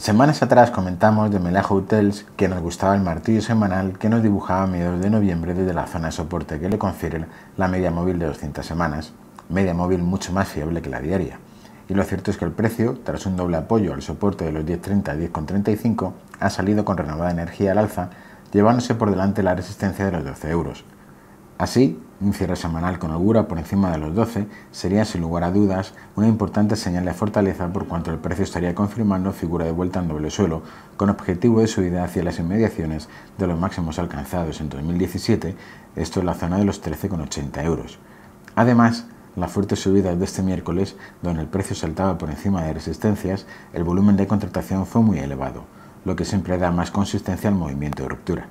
Semanas atrás comentamos de Melejo Hotels que nos gustaba el martillo semanal que nos dibujaba a mediados de noviembre desde la zona de soporte que le confiere la media móvil de 200 semanas, media móvil mucho más fiable que la diaria. Y lo cierto es que el precio, tras un doble apoyo al soporte de los 10.30 a 10.35, ha salido con renovada energía al alza, llevándose por delante la resistencia de los 12 euros. Así, un cierre semanal con augura por encima de los 12 sería sin lugar a dudas una importante señal de fortaleza por cuanto el precio estaría confirmando figura de vuelta en doble suelo con objetivo de subida hacia las inmediaciones de los máximos alcanzados en 2017, esto en la zona de los 13,80 euros. Además, la fuerte subida de este miércoles, donde el precio saltaba por encima de resistencias, el volumen de contratación fue muy elevado, lo que siempre da más consistencia al movimiento de ruptura.